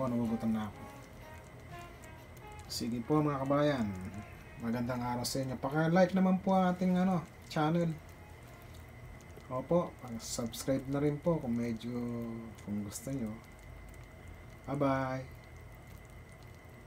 ko, nagugutom na ako. Sige po mga kabayan, magandang araw sa inyo. Paka-like naman po ating ano, channel. Opo, subscribe na rin po kung medyo, kung gusto nyo. Bye-bye!